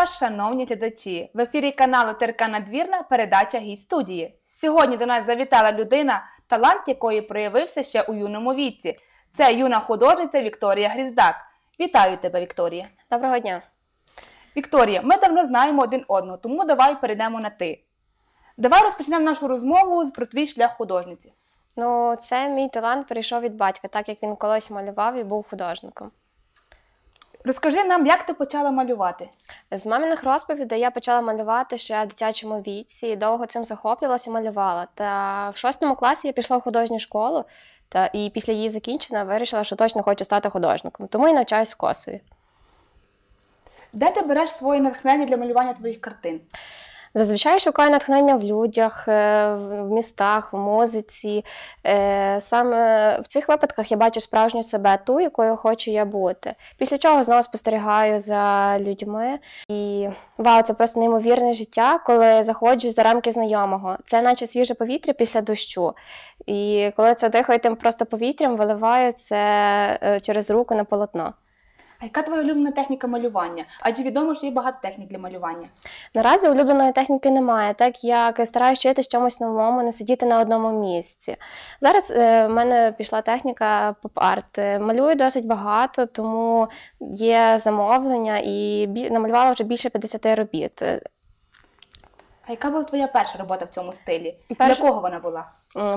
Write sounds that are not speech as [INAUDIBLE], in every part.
вас, шановні глядачі! В ефірі каналу Терка Надвірна передача гість студії. Сьогодні до нас завітала людина, талант якої проявився ще у юному віці. Це юна художниця Вікторія Гріздак. Вітаю тебе, Вікторія! Доброго дня! Вікторія, ми давно знаємо один одного, тому давай перейдемо на ти. Давай розпочнемо нашу розмову про твій шлях художниці. Ну, це мій талант перейшов від батька, так як він колись малював і був художником. Розкажи нам, як ти почала малювати? З маминих розповідей я почала малювати ще в дитячому віці, довго цим захоплювалася, і малювала. Та в шостому класі я пішла в художню школу, та і після її закінчення вирішила, що точно хочу стати художником, тому і навчаюсь в Косові. Де ти береш своє натхнення для малювання твоїх картин? Зазвичай шукаю натхнення в людях, е, в містах, в музиці. Е, саме в цих випадках я бачу справжню себе, ту, якою хочу я бути. Після чого знову спостерігаю за людьми. І вау, це просто неймовірне життя, коли заходжу за рамки знайомого. Це наче свіже повітря після дощу. І коли це дихає тим просто повітрям, виливаю це е, через руку на полотно. А яка твоя улюблена техніка малювання? Адже відомо, що є багато технік для малювання. Наразі улюбленої техніки немає, так як стараюся вчитись чомусь новому, не сидіти на одному місці. Зараз е, в мене пішла техніка поп-арт. Е, малюю досить багато, тому є замовлення і намалювала вже більше 50 робіт. А яка була твоя перша робота в цьому стилі? Перш... Для кого вона була?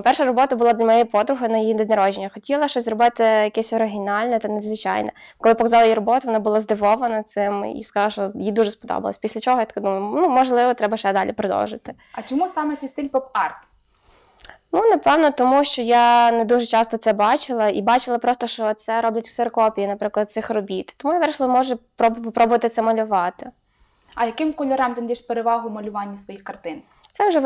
Перша робота була для моєї подруги на її день народження. Хотіла щось зробити якесь оригінальне та надзвичайне. Коли показала її роботу, вона була здивована цим і сказала, що їй дуже сподобалось. Після чого я так думаю, ну можливо, треба ще далі продовжити. А чому саме цей стиль поп-арт? Ну, напевно, тому що я не дуже часто це бачила і бачила просто, що це роблять ксерокопії, наприклад, цих робіт. Тому я вирішила, може, попробувати це малювати. А яким кольорам ти даєш перевагу малюванні своїх картин? Це вже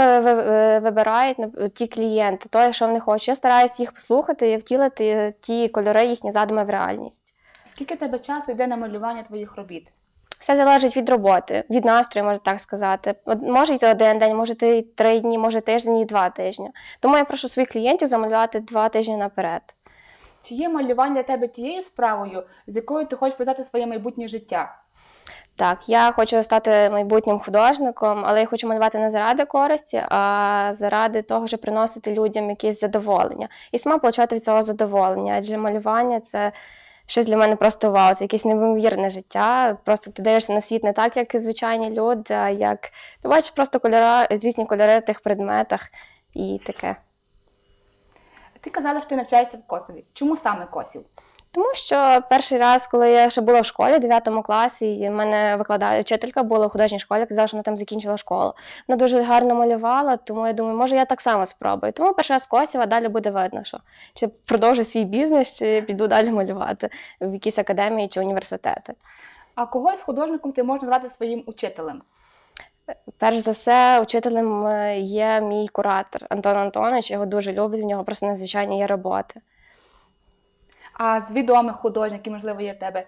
вибирають ті клієнти, то, що вони хочуть. Я стараюся їх послухати і втілити ті кольори, їхні задуми в реальність. Скільки в тебе часу йде на малювання твоїх робіт? Все залежить від роботи, від настрою, можна так сказати. Може йти один день, може йти три дні, може тиждень і два тижні. Тому я прошу своїх клієнтів замалювати два тижні наперед. Чи є малювання для тебе тією справою, з якою ти хочеш пов'язати своє майбутнє життя? Так, я хочу стати майбутнім художником, але я хочу малювати не заради користі, а заради того, щоб приносити людям якісь задоволення. І сама получати від цього задоволення. Адже малювання це щось для мене просто вау, це якесь неймовірне життя. Просто ти дивишся на світ не так, як звичайні люди, а як ти бачиш просто кольори, різні кольори в тих предметах і таке. Ти казала, що ти навчаєшся в Косові. Чому саме Косів? Тому що перший раз, коли я ще була в школі, в 9 класі, і в мене викладає вчителька була в художній школі, казала, що вона там закінчила школу. Вона дуже гарно малювала, тому я думаю, може я так само спробую. Тому перший раз Косів, а далі буде видно, що чи продовжу свій бізнес, чи піду далі малювати в якісь академії чи університети. А кого з художником ти можеш назвати своїм учителем? Перш за все, учителем е, є мій куратор Антон Антонович. Я його дуже люблю, в нього просто надзвичайні є роботи. А з відомих художників, можливо, є в тебе?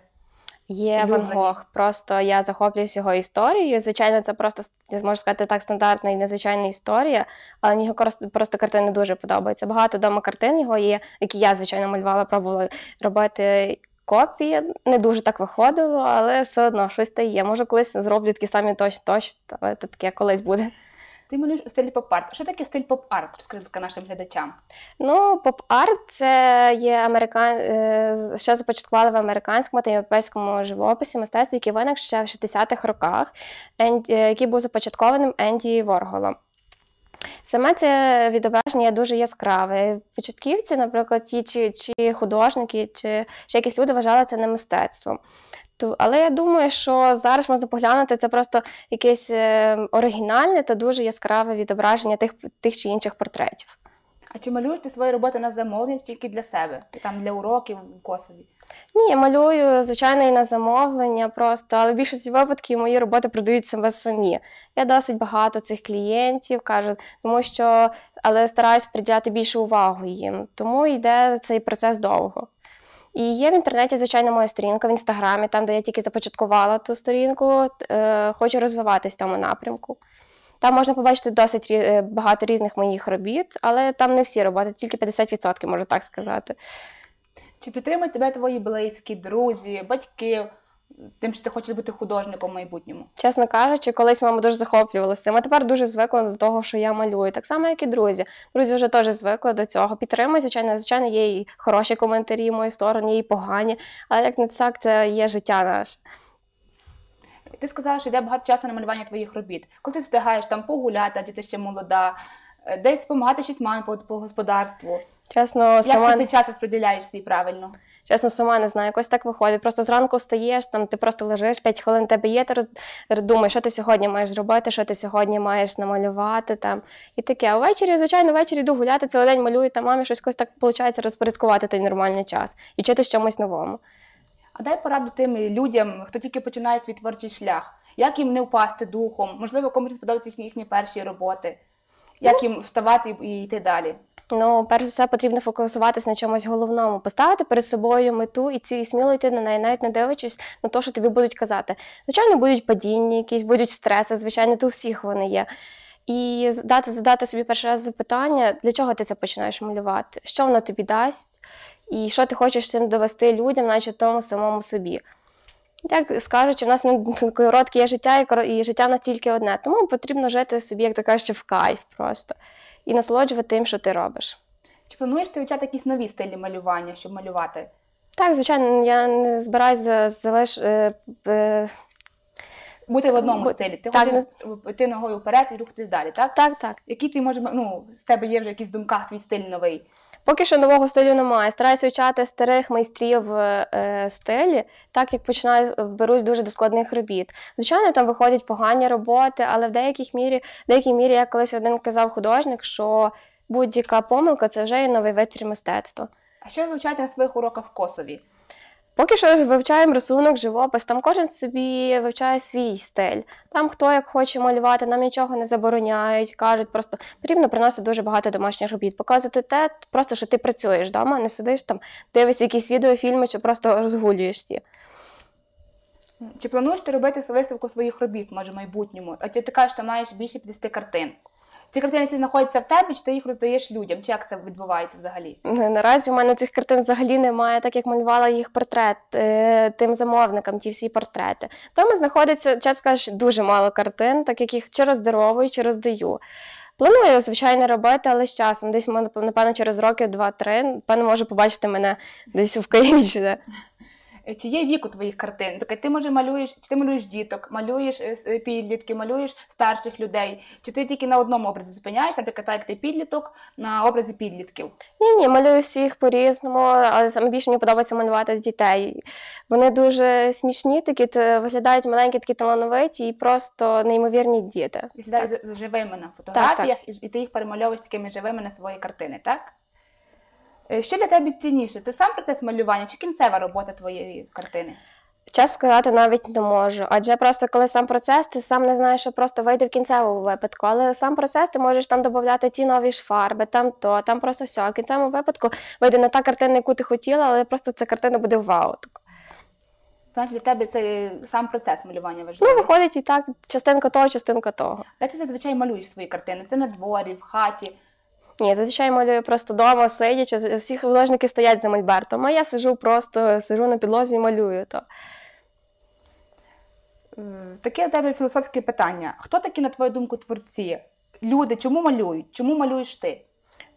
Є Ван Гог. Просто я захоплююсь його історією. Звичайно, це просто я зможу сказати так стандартна і незвичайна історія, але мені просто, просто картини дуже подобаються. Багато дома картин його є, які я, звичайно, малювала, пробувала робити. Копії не дуже так виходило, але все одно щось та є. Може, колись зроблю такі самі точно точно, але це таке колись буде. Ти малюєш у стилі поп-арт. Що таке стиль поп-арт? Розкажи нашим глядачам. Ну, поп-арт це є американ... Е, що започаткували в американському та європейському живописі мистецтві, який виник ще в 60-х роках, е, який був започаткованим Енді Ворголом. Саме це відображення дуже яскраве. Початківці, наприклад, ті, чи чи художники, чи ще якісь люди вважали це не мистецтвом. То, тобто, але я думаю, що зараз можна поглянути це просто якесь е, оригінальне та дуже яскраве відображення тих тих чи інших портретів. А чи малюєш ти свої роботи на замовлення тільки для себе, там для уроків у Косові? Ні, я малюю, звичайно, і на замовлення просто, але в більшості випадків мої роботи продають себе ем самі. Я досить багато цих клієнтів кажу, тому що але стараюсь приділяти більшу увагу їм, тому йде цей процес довго. І є в інтернеті, звичайно, моя сторінка в інстаграмі, там, де я тільки започаткувала ту сторінку, е, хочу розвиватись в тому напрямку. Там можна побачити досить е, багато різних моїх робіт, але там не всі роботи, тільки 50%, можу так сказати. Чи підтримують тебе твої близькі, друзі, батьки? Тим, що ти хочеш бути художником в майбутньому. Чесно кажучи, колись мама дуже захоплювалася. Ми тепер дуже звикла до того, що я малюю. Так само, як і друзі. Друзі вже теж звикли до цього. Підтримують, звичайно, звичайно, є і хороші коментарі в мою сторону, є і погані. Але як не так, це є життя наше. Ти сказала, що йде багато часу на малювання твоїх робіт. Коли ти встигаєш там погуляти, а ти ще молода, е, десь допомагати щось мамі по, по господарству. Чесно, Як сама... ти час розподіляєш свій правильно? Чесно, сама не знаю, якось так виходить. Просто зранку встаєш, там ти просто лежиш 5 хвилин, тебе є, ти роз... думаєш, що ти сьогодні маєш зробити, що ти сьогодні маєш намалювати там і таке. А ввечері, звичайно, ввечері йду гуляти, цілий день малюю та мамі щось так виходить розпорядкувати той нормальний час і вчитись чомусь новому. А дай пораду тим людям, хто тільки починає свій творчий шлях, як їм не впасти духом, можливо, комусь сподобаються їхні перші роботи як ну. їм вставати і йти далі? Ну, перш за все, потрібно фокусуватись на чомусь головному, поставити перед собою мету і ці сміло йти на неї, навіть не дивлячись на те, що тобі будуть казати. Звичайно, будуть падіння, якісь будуть стреси, звичайно, то у всіх вони є. І дати, задати собі перше раз запитання, для чого ти це починаєш малювати, що воно тобі дасть, і що ти хочеш цим довести людям, наче тому самому собі. Як скажуть, у нас не коротке є життя, і життя настільки одне. Тому потрібно жити собі, як то кажуть, в кайф просто і насолоджувати тим, що ти робиш. Чи плануєш ти вивчати якісь нові стилі малювання, щоб малювати? Так, звичайно, я не збираюся залиш... Е, е, бути в одному бу... стилі. Ти так, хочеш не... ногою вперед і рухатись далі, так? Так, так. Які ти може ну, з тебе є вже якісь в думках твій стиль новий? Поки що нового стилю немає. Стараюся вчати старих майстрів е, е, стилі, так як починаю е, берусь дуже до складних робіт. Звичайно, там виходять погані роботи, але в деяких мірі, в деякій мірі, як колись один казав художник, що будь-яка помилка це вже є новий витвір мистецтва. А що ви вивчаєте на своїх уроках в Косові? Поки що вивчаємо рисунок, живопис, там кожен собі вивчає свій стиль. Там хто як хоче малювати, нам нічого не забороняють, кажуть, просто потрібно приносити дуже багато домашніх робіт, показувати те, просто що ти працюєш вдома, не сидиш там, дивишся якісь відеофільми чи просто розгулюєш ті. Чи плануєш ти робити виставку своїх робіт, може, в майбутньому? А чи ти кажеш, що маєш більше 50 картин ці картини всі знаходяться в тебе, чи ти їх роздаєш людям? Чи як це відбувається взагалі? Е, наразі у мене цих картин взагалі немає, так як малювала їх портрет е, тим замовникам, ті всі портрети. Тому знаходиться, час кажеш, дуже мало картин, так як їх чи роздаровую, чи роздаю. Планую, звичайно, робити, але з часом. Десь, напевно, через роки, два-три, певно, може побачити мене десь в Києві. чи де. Е, чи є вік у твоїх картин? Таке ти може малюєш, чи ти малюєш діток, малюєш е, е, підлітки, малюєш старших людей, чи ти тільки на одному образі зупиняєшся, наприклад, так як ти підліток на образі підлітків? Ні, ні, малюю всіх по-різному, але саме більше мені подобається малювати дітей. Вони дуже смішні, такі виглядають маленькі, такі талановиті і просто неймовірні діти. Виглядають живими на фотографіях, так, так. і ти їх перемальовуєш такими живими на свої картини, так? Е, що для тебе цінніше? Це сам процес малювання чи кінцева робота твоєї картини? Час сказати навіть не можу, адже просто коли сам процес, ти сам не знаєш, що просто вийде в кінцевому випадку. Але сам процес ти можеш там додати ті нові ж фарби, там то, там просто все. В кінцевому випадку вийде не та картина, яку ти хотіла, але просто ця картина буде вау. Значить, для тебе це сам процес малювання важливий? Ну, виходить і так, частинка того, частинка того. Де ти зазвичай малюєш свої картини? Це на дворі, в хаті. Ні, зазвичай малюю просто вдома, сидячи, всі художники стоять за мольбертом, а я сижу просто, сижу на підлозі і малюю. то. Е, таке у тебе філософське питання. Хто такі, на твою думку, творці? Люди, чому малюють? Чому малюєш ти?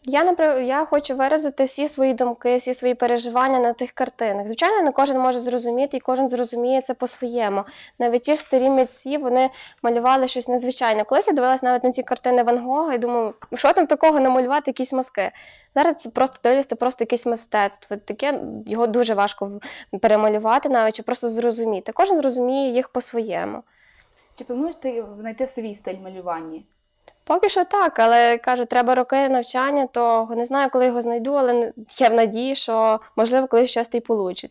Я наприклад, я хочу виразити всі свої думки, всі свої переживання на тих картинах. Звичайно, не кожен може зрозуміти, і кожен зрозуміє це по-своєму. Навіть ті ж старі митці вони малювали щось незвичайне. Колись я дивилася навіть на ці картини Ван Гога і думаю, що там такого намалювати, якісь мазки. Зараз це просто дивлюсь, це просто якесь мистецтво. Таке його дуже важко перемалювати, навіть чи просто зрозуміти. Кожен розуміє їх по-своєму. Чи плануєш ти знайти свій стиль малювання? Поки що так, але кажу, треба роки навчання, то не знаю, коли його знайду, але я в надії, що можливо колись щось та вийде.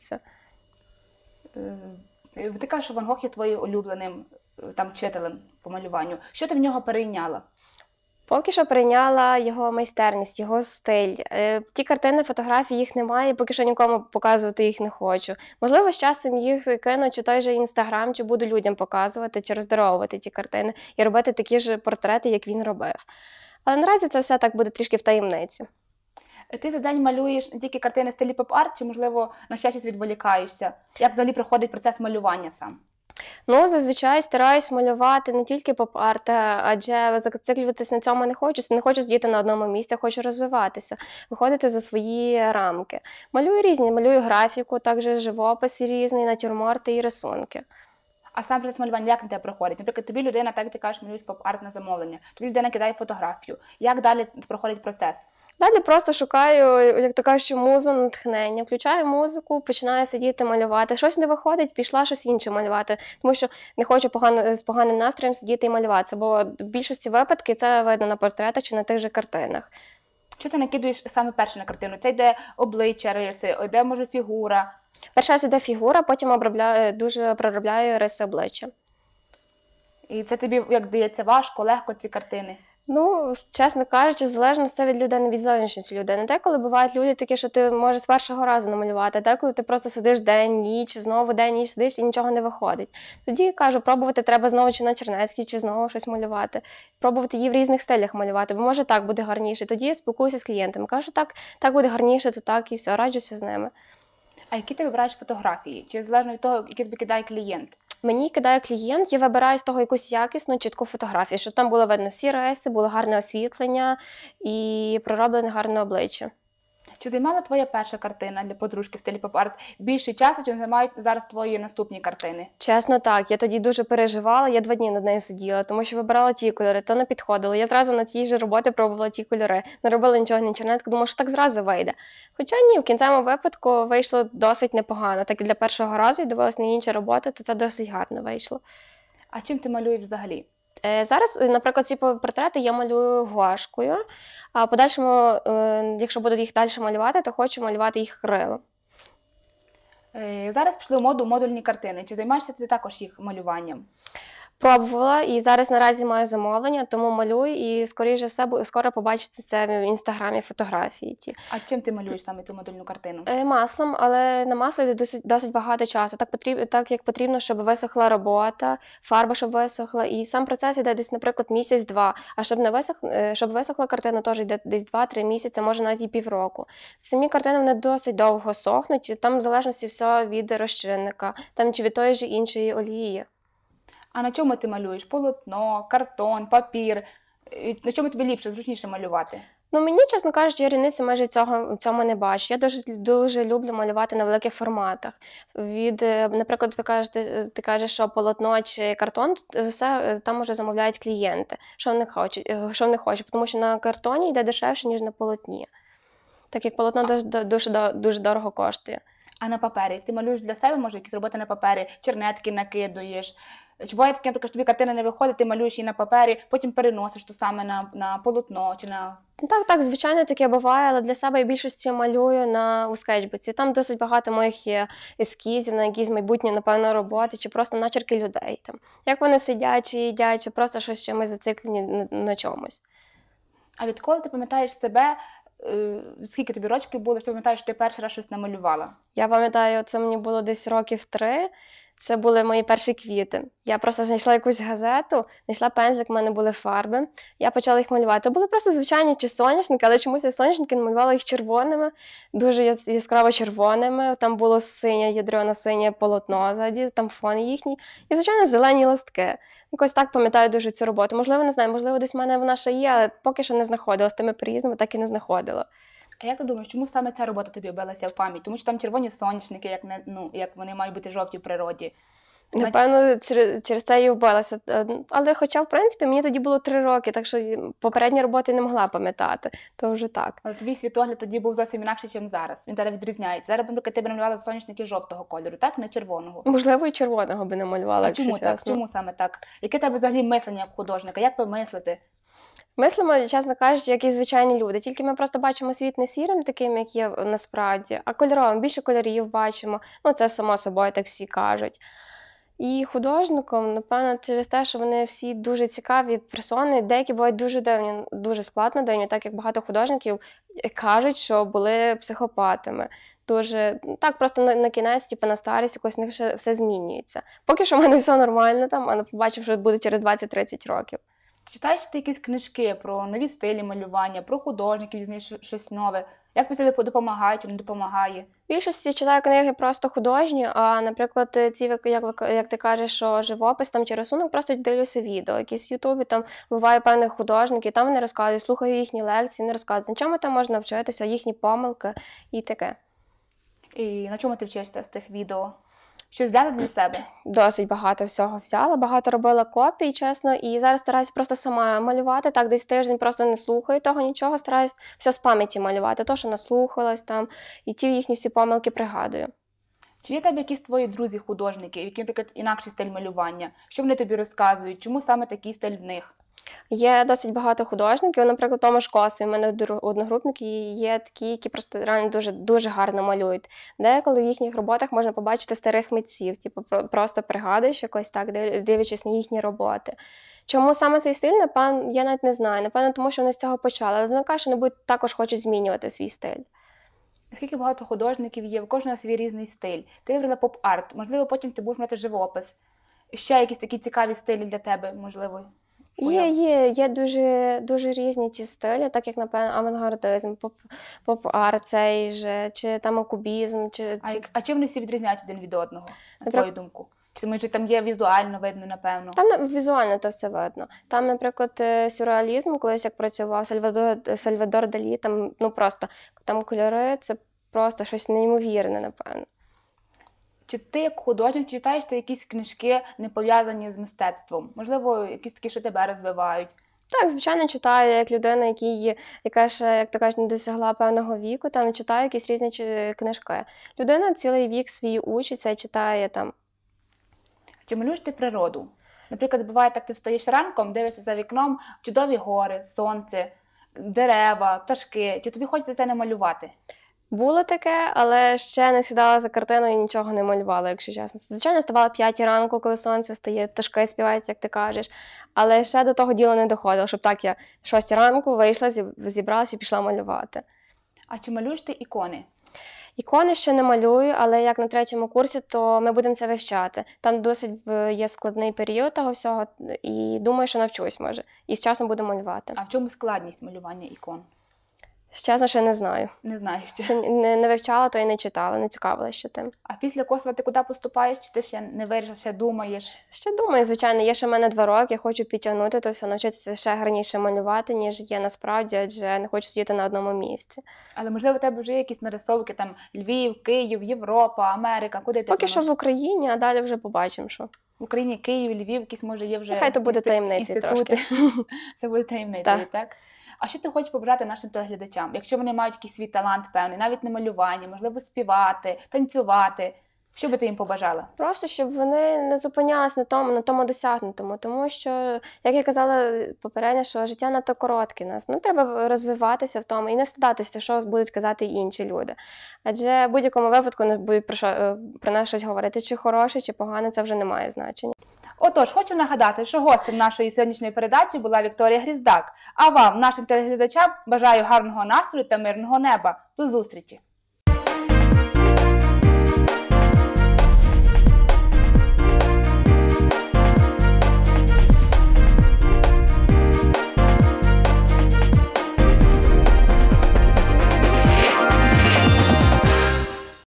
Е, ти кажеш, що Ван Гог є твоїм улюбленим е, там, вчителем по малюванню. Що ти в нього перейняла? Поки що прийняла його майстерність, його стиль. Е, ті картини, фотографії їх немає, поки що нікому показувати їх не хочу. Можливо, з часом їх кину чи той же інстаграм, чи буду людям показувати, чи роздаровувати ті картини і робити такі ж портрети, як він робив. Але наразі це все так буде трішки в таємниці. Ти за день малюєш не тільки картини в стилі поп-арт, чи можливо на щастя відволікаєшся? Як взагалі проходить процес малювання сам? Ну, зазвичай стараюсь малювати не тільки поп-арт, е, адже зациклюватися на цьому не хочу. Не хочу сидіти на одному місці, хочу розвиватися, виходити за свої рамки. Малюю різні, малюю графіку, також живопис різний, натюрморти і рисунки. А сам процес малювання як на тебе проходить? Наприклад, тобі людина, так ти кажеш, малюють поп-арт на замовлення, тобі людина кидає фотографію. Як далі проходить процес? Далі просто шукаю, як то кажучи, музу натхнення, включаю музику, починаю сидіти малювати. Щось не виходить, пішла щось інше малювати, тому що не хочу погано з поганим настроєм сидіти і малюватися, бо в більшості випадків це видно на портретах чи на тих же картинах. Що ти накидуєш саме перше на картину? Це йде обличчя, риси, йде, може, фігура. Перша йде фігура, потім обробляю, е, дуже проробляю риси обличчя. І це тобі як дається важко, легко ці картини? Ну, чесно кажучи, залежно все від людини, від зовнішності людини. Деколи бувають люди такі, що ти можеш з першого разу намалювати, а деколи ти просто сидиш день, ніч, знову день, ніч сидиш і нічого не виходить. Тоді кажу, пробувати треба знову чи на Чернецькій, чи знову щось малювати. Пробувати її в різних стилях малювати, бо може так буде гарніше. Тоді я спілкуюся з клієнтами. Кажу, так, так буде гарніше, то так і все, раджуся з ними. А які ти вибираєш фотографії? Чи залежно від того, які тобі кидає клієнт? Мені кидає клієнт, я вибираю з того якусь якісну, чітку фотографію, щоб там було видно всі риси, було гарне освітлення і пророблене гарне обличчя. Чи займала твоя перша картина для подружки в стилі поп-арт більше часу, чим займають зараз твої наступні картини? Чесно, так. Я тоді дуже переживала. Я два дні над нею сиділа, тому що вибирала ті кольори, то не підходило. Я зразу на тій же роботі пробувала ті кольори, не робила нічого інтернетку, думала, що так зразу вийде. Хоча ні, в кінцевому випадку вийшло досить непогано. Так і для першого разу я дивилася на інші роботи, то це досить гарно вийшло. А чим ти малюєш взагалі? Е, зараз, е, наприклад, ці портрети я малюю гуашкою, а подальшому, е, якщо буду їх далі малювати, то хочу малювати їх крилом. Зараз пішли в моду модульні картини. Чи займаєшся ти також їх малюванням? Пробувала і зараз наразі маю замовлення, тому малюю і скоріше все скоро побачите це в інстаграмі фотографії. Ті а чим ти малюєш саме ту модульну картину? Е, маслом, але на масло йде досить досить багато часу. Так потрібно, так як потрібно, щоб висохла робота, фарба щоб висохла. І сам процес йде десь, наприклад, місяць-два. А щоб не висох, е, щоб висохла картина, теж йде десь два-три місяці, може навіть і півроку. Самі картини вони досить довго сохнуть. Там в залежності все від розчинника, там чи від тої ж іншої олії. А на чому ти малюєш? Полотно, картон, папір. На чому тобі ліпше, зручніше малювати? Ну мені, чесно кажучи, я різниці майже цього в цьому не бачу. Я дуже дуже люблю малювати на великих форматах. Від, е, наприклад, ви кажете, е, ти кажеш, що полотно чи картон, е, все там уже замовляють клієнти, що вони хочуть, що вони хочуть, тому що на картоні йде дешевше ніж на полотні, так як полотно дуже, дуже дуже дорого коштує. А на папері ти малюєш для себе, може, якісь роботи на папері, чернетки накидуєш. Чи буває таке, наприклад, тобі картина не виходить, ти малюєш її на папері, потім переносиш то саме на на полотно чи на. Так, так, звичайно, таке буває, але для себе я більшості малюю на у скетчбуці. Там досить багато моїх є ескізів, на якісь майбутні, напевно, роботи, чи просто начерки людей. Там. Як вони сидять, чи їдять, чи просто щось чимось зациклені на, на чомусь. А відколи ти пам'ятаєш себе? Е, скільки тобі рочків було, ти пам'ятаєш, що ти перший раз щось намалювала? Я пам'ятаю, це мені було десь років три. Це були мої перші квіти. Я просто знайшла якусь газету, знайшла пензлик, в мене були фарби. Я почала їх малювати. Це були просто звичайні чи соняшники, але чомусь я соняшники намалювала їх червоними, дуже яскраво червоними. Там було синє, ядрено-синє полотно ззаді, там фон їхній. І, звичайно, зелені листки. Якось так пам'ятаю дуже цю роботу. Можливо, не знаю, можливо, десь в мене вона ще є, але поки що не знаходила з тими приїздами, так і не знаходила. А як ти думаєш, чому саме ця робота тобі обилася в пам'ять? Тому що там червоні сонячники, як не ну як вони мають бути жовті в природі. Напевно, через це і вбилася. Е, але хоча, в принципі, мені тоді було три роки, так що попередні роботи не могла пам'ятати, то вже так. Але твій світогляд тоді був зовсім інакший, ніж зараз. Він зараз відрізняється. Зараз, наприклад, ти б намалювала соняшники жовтого кольору, так? Не червоного. Можливо, і червоного би намалювала. А чому чесно. так? Чому саме так? Яке тебе взагалі мислення як художника? Як ви мислите? Мислимо, чесно кажучи, як і звичайні люди. Тільки ми просто бачимо світ не сірим, таким, як є насправді, а кольоровим. Більше кольорів бачимо. Ну, це само собою, так всі кажуть. І художником, напевно, через те, що вони всі дуже цікаві персони, деякі бувають дуже дивні, дуже складно дивні, так як багато художників кажуть, що були психопатами. Дуже так просто на, на кінець, типу на старість, якось них все змінюється. Поки що в мене все нормально там, але побачив, що буде через 20-30 років читаєш ти якісь книжки про нові стилі малювання, про художників, дізнаєш щось нове? Як ви це допомагає чи не допомагає? В більшості читаю книги просто художні, а наприклад, ці як як ти кажеш, що живопис там чи рисунок, просто дивлюся відео. Якісь в Ютубі там буває певних художників, там вони розказують, слухаю їхні лекції, не розказують, на чому там можна вчитися, їхні помилки і таке. І на чому ти вчишся з тих відео? Що взяла для себе? Досить багато всього взяла, багато робила копій, чесно. І зараз стараюсь просто сама малювати. Так, десь тиждень просто не слухаю того нічого, стараюсь все з пам'яті малювати, то, що наслухалась там, і ті їхні всі помилки пригадую. Чи є тебе якісь твої друзі-художники, які, наприклад, інакший стиль малювання? Що вони тобі розказують? Чому саме такий стиль в них? Є досить багато художників, наприклад, Томаш Косий, у мене одногрупники є такі, які просто реально дуже дуже гарно малюють. Деколи в їхніх роботах можна побачити старих митців, типу просто пригадуєш якось так, дивлячись на їхні роботи. Чому саме цей стиль, напевно, я навіть не знаю. Напевно, тому що вони з цього почали. Але вони кажуть, що вони також хочуть змінювати свій стиль. Скільки багато художників є, в кожного свій різний стиль. Ти вибрала поп-арт, можливо, потім ти будеш мати живопис. Ще якісь такі цікаві стилі для тебе, можливо. Є, є є дуже дуже різні ті стилі, так як, напевно, авангардизм, поп-арт цей же, чи там кубізм. Чи, а, чи... а чим вони всі відрізняють один від одного, на Наприк... твою думку? Чи може там є візуально видно, напевно? Там візуально то все видно. Там, наприклад, е, сюрреалізм, колись як працював Сальвадор Сальвадор Далі, там ну просто там кольори це просто щось неймовірне, напевно. Чи ти як художник читаєш ти якісь книжки, не пов'язані з мистецтвом? Можливо, якісь такі, що тебе розвивають? Так, звичайно, читаю як людина, якій, яка ще, як то кажуть, не досягла певного віку, там читаю якісь різні книжки. Людина цілий вік свій учиться і читає там. Чи малюєш ти природу? Наприклад, буває так, ти встаєш ранком, дивишся за вікном чудові гори, сонце, дерева, пташки. Чи тобі хочеться це не малювати? Було таке, але ще не сідала за картиною і нічого не малювала, якщо чесно. Звичайно, ставала 5 ранку, коли сонце стає, пташки співають, як ти кажеш. Але ще до того діла не доходило, щоб так я в 6 ранку вийшла, зібралася і пішла малювати. А чи малюєш ти ікони? Ікони ще не малюю, але як на третьому курсі, то ми будемо це вивчати. Там досить е, є складний період того всього, і думаю, що навчусь може. І з часом буду малювати. А в чому складність малювання ікон? Чесно, ще не знаю. Не знаю ще. ще не, не вивчала, то і не читала, не цікавилася ще тим. А після косва ти куди поступаєш? Чи ти ще не вирішила, ще думаєш? Ще думаю, звичайно, є ще в мене два роки, я хочу підтягнути, то все навчитися ще гарніше малювати, ніж є насправді, адже не хочу сидіти на одному місці. Але можливо, у тебе вже є якісь нарисовки там Львів, Київ, Європа, Америка. Куди ти поки думаєш? що в Україні, а далі вже побачимо, що. В Україні Київ, Львів, якісь може є вже. Хай то буде таємниця трошки. [LAUGHS] Це буде таємниця, так? А що ти хочеш побажати нашим телеглядачам, якщо вони мають якийсь свій талант певний, навіть на малюванні, можливо, співати, танцювати? Що би ти їм побажала? Просто щоб вони не зупинялись на тому, на тому досягнутому, тому що, як я казала попередньо, що життя надто коротке нас. Ну треба розвиватися в тому і не встатися, що будуть казати інші люди. Адже в будь-якому випадку не будуть про що е, про нас щось говорити, чи хороше, чи погане, це вже не має значення. Отож, хочу нагадати, що гостем нашої сьогоднішньої передачі була Вікторія Гріздак. А вам, нашим телеглядачам, бажаю гарного настрою та мирного неба. До зустрічі!